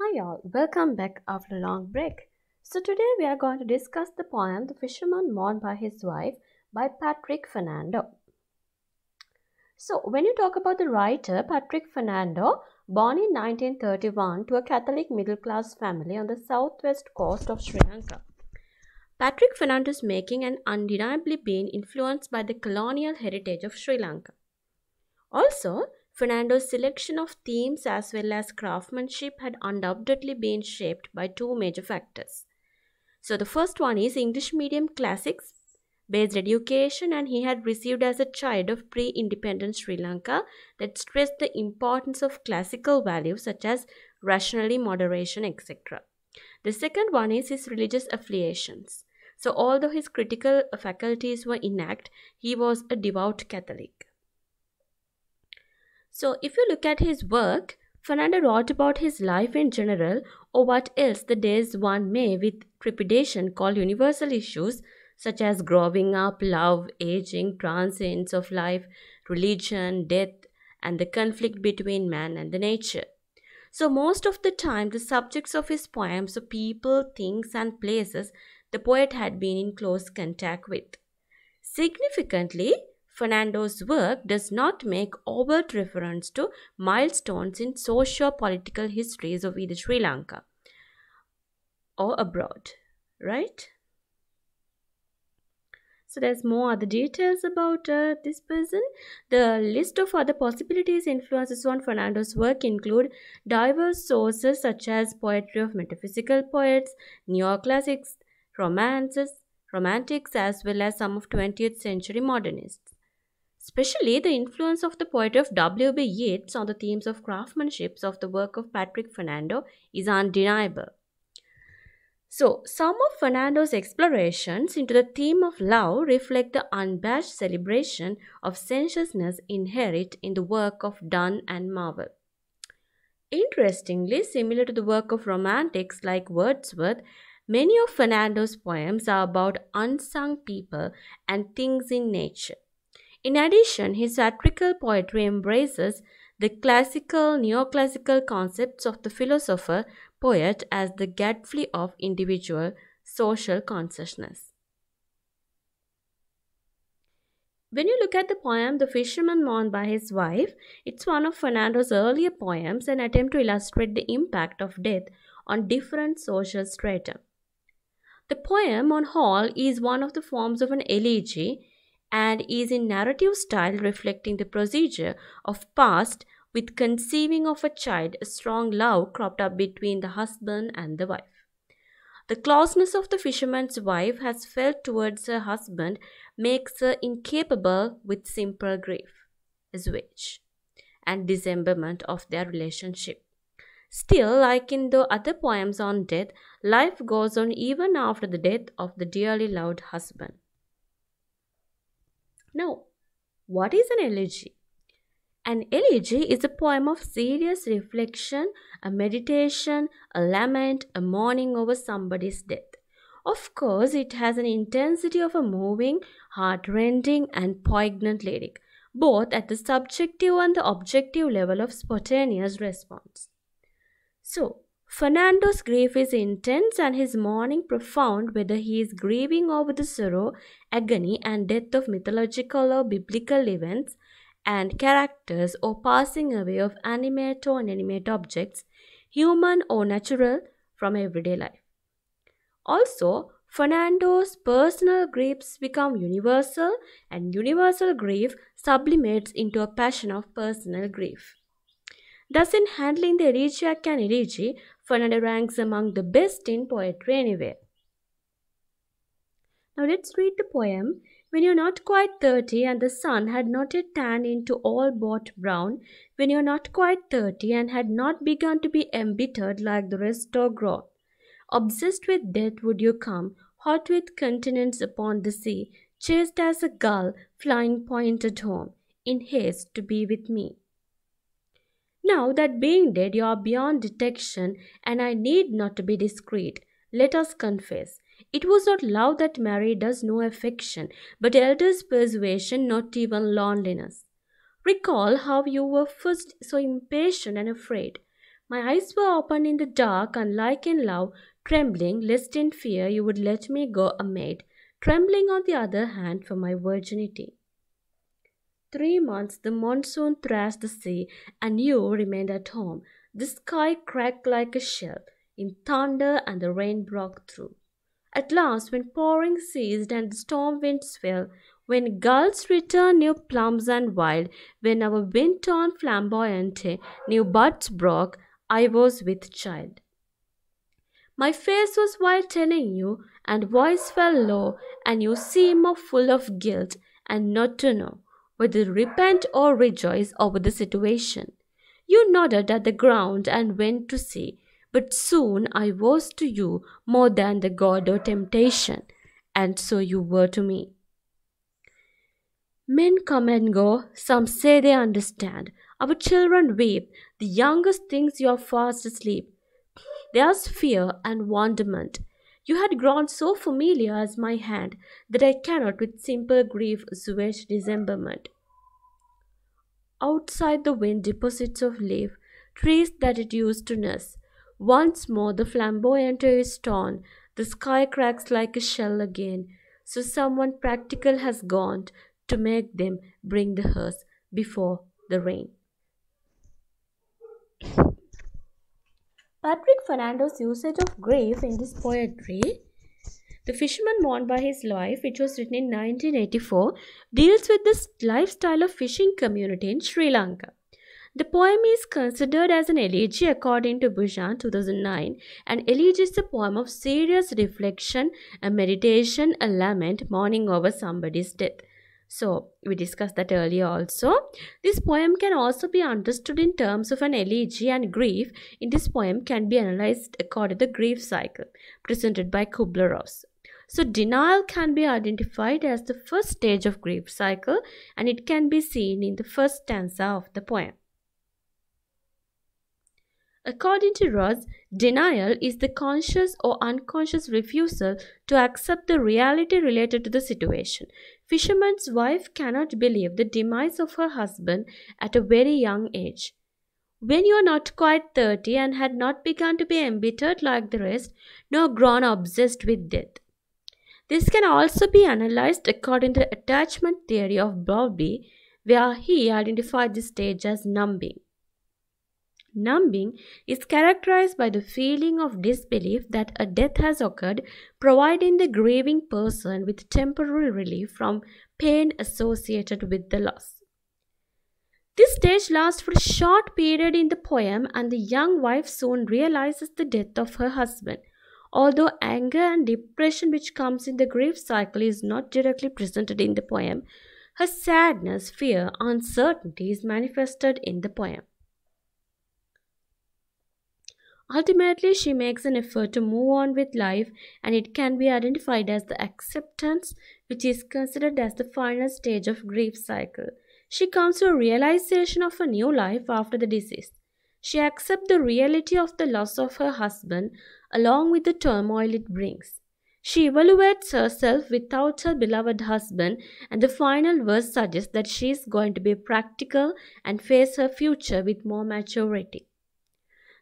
Hi all, welcome back after a long break. So today we are going to discuss the poem The Fisherman Mourned by His Wife by Patrick Fernando. So when you talk about the writer Patrick Fernando, born in 1931 to a Catholic middle-class family on the southwest coast of Sri Lanka. Patrick Fernando's making and undeniably been influenced by the colonial heritage of Sri Lanka. Also, Fernando's selection of themes as well as craftsmanship had undoubtedly been shaped by two major factors. So the first one is English medium classics based education and he had received as a child of pre-independent Sri Lanka that stressed the importance of classical values such as rationality, moderation, etc. The second one is his religious affiliations. So although his critical faculties were inact, he was a devout Catholic. So, if you look at his work, Fernando wrote about his life in general, or what else the days one may with trepidation call universal issues such as growing up, love, aging, transience of life, religion, death, and the conflict between man and the nature. So, most of the time, the subjects of his poems are people, things, and places the poet had been in close contact with. Significantly, Fernando's work does not make overt reference to milestones in socio-political histories of either Sri Lanka or abroad, right? So there's more other details about uh, this person. The list of other possibilities influences on Fernando's work include diverse sources such as poetry of metaphysical poets, neoclassics, romances, romantics as well as some of 20th century modernists especially the influence of the poetry of W.B. Yeats on the themes of craftsmanship of the work of Patrick Fernando is undeniable. So, some of Fernando's explorations into the theme of love reflect the unabashed celebration of sensuousness inherent in the work of Donne and Marvel. Interestingly, similar to the work of romantics like Wordsworth, many of Fernando's poems are about unsung people and things in nature. In addition, his satirical poetry embraces the classical, neoclassical concepts of the philosopher poet as the gadfly of individual social consciousness. When you look at the poem The Fisherman Mourned by His Wife, it's one of Fernando's earlier poems, an attempt to illustrate the impact of death on different social strata. The poem on Hall is one of the forms of an elegy and is in narrative style reflecting the procedure of past with conceiving of a child, a strong love cropped up between the husband and the wife. The closeness of the fisherman's wife has felt towards her husband makes her incapable with simple grief, as which, and dismemberment of their relationship. Still, like in the other poems on death, life goes on even after the death of the dearly loved husband. Now, what is an elegy? An elegy is a poem of serious reflection, a meditation, a lament, a mourning over somebody's death. Of course, it has an intensity of a moving, heartrending, and poignant lyric, both at the subjective and the objective level of spontaneous response. So, Fernando's grief is intense and his mourning profound, whether he is grieving over the sorrow, agony, and death of mythological or biblical events and characters or passing away of animate or inanimate objects, human or natural, from everyday life. Also, Fernando's personal griefs become universal, and universal grief sublimates into a passion of personal grief. Thus, in handling the elegia can elegy, Fernanda ranks among the best in poetry anywhere. Now, let's read the poem. When you're not quite 30 and the sun had not yet tanned into all but brown, when you're not quite 30 and had not begun to be embittered like the rest or grown, obsessed with death would you come, hot with continents upon the sea, chased as a gull, flying pointed home, in haste to be with me. Now that being dead, you are beyond detection, and I need not to be discreet. Let us confess. It was not love that married us, no affection, but elders' persuasion, not even loneliness. Recall how you were first so impatient and afraid. My eyes were open in the dark, unlike in love, trembling lest in fear you would let me go a maid, trembling on the other hand for my virginity three months the monsoon thrashed the sea, and you remained at home. The sky cracked like a shell in thunder, and the rain broke through. At last, when pouring ceased and the storm winds fell, when gulls returned new plums and wild, when our wind turned flamboyant, new buds broke, I was with child. My face was white telling you, and voice fell low, and you seemed full of guilt, and not to know whether repent or rejoice over the situation. You nodded at the ground and went to sea, but soon I was to you more than the god or temptation, and so you were to me. Men come and go, some say they understand. Our children weep, the youngest thinks you are fast asleep. There's fear and wonderment, you had grown so familiar as my hand that I cannot with simple grief switch dismemberment. Outside the wind deposits of leaf, trees that it used to nurse. Once more the flamboyant is torn, the sky cracks like a shell again. So someone practical has gone to make them bring the hearse before the rain. Patrick Fernando's usage of grief in this poetry, The Fisherman Mourned by His Life, which was written in 1984, deals with the lifestyle of fishing community in Sri Lanka. The poem is considered as an elegy according to Bhujan 2009. An elegy is a poem of serious reflection, a meditation, a lament, mourning over somebody's death. So, we discussed that earlier also. This poem can also be understood in terms of an elegy and grief. In this poem can be analyzed according to the grief cycle presented by Kubler-Ross. So, denial can be identified as the first stage of grief cycle and it can be seen in the first stanza of the poem. According to Ross, Denial is the conscious or unconscious refusal to accept the reality related to the situation. Fisherman's wife cannot believe the demise of her husband at a very young age. When you are not quite 30 and had not begun to be embittered like the rest, nor grown obsessed with death. This can also be analyzed according to the attachment theory of Bowlby, where he identified this stage as numbing. Numbing is characterized by the feeling of disbelief that a death has occurred, providing the grieving person with temporary relief from pain associated with the loss. This stage lasts for a short period in the poem, and the young wife soon realizes the death of her husband. Although anger and depression, which comes in the grief cycle, is not directly presented in the poem, her sadness, fear, uncertainty is manifested in the poem. Ultimately, she makes an effort to move on with life, and it can be identified as the acceptance, which is considered as the final stage of grief cycle. She comes to a realization of a new life after the disease. She accepts the reality of the loss of her husband along with the turmoil it brings. She evaluates herself without her beloved husband, and the final verse suggests that she is going to be practical and face her future with more maturity.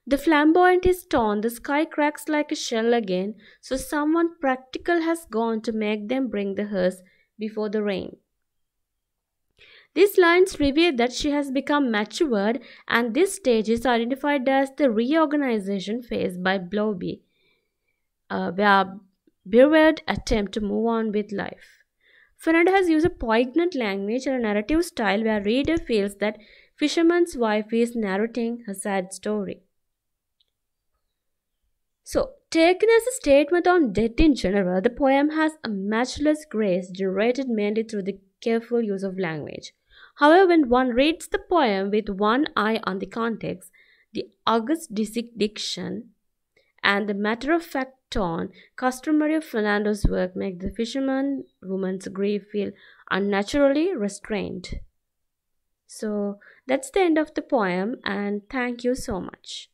The flamboyant is torn, the sky cracks like a shell again, so someone practical has gone to make them bring the hearse before the rain. These lines reveal that she has become matured, and this stage is identified as the reorganization phase by Blobby, uh, where Burward attempt to move on with life. Fernanda has used a poignant language and a narrative style where reader feels that fisherman's wife is narrating her sad story. So, taken as a statement on death in general, the poem has a matchless grace generated mainly through the careful use of language. However, when one reads the poem with one eye on the context, the august diction and the matter of fact tone customary of Fernando's work make the fisherman woman's grief feel unnaturally restrained. So that's the end of the poem, and thank you so much.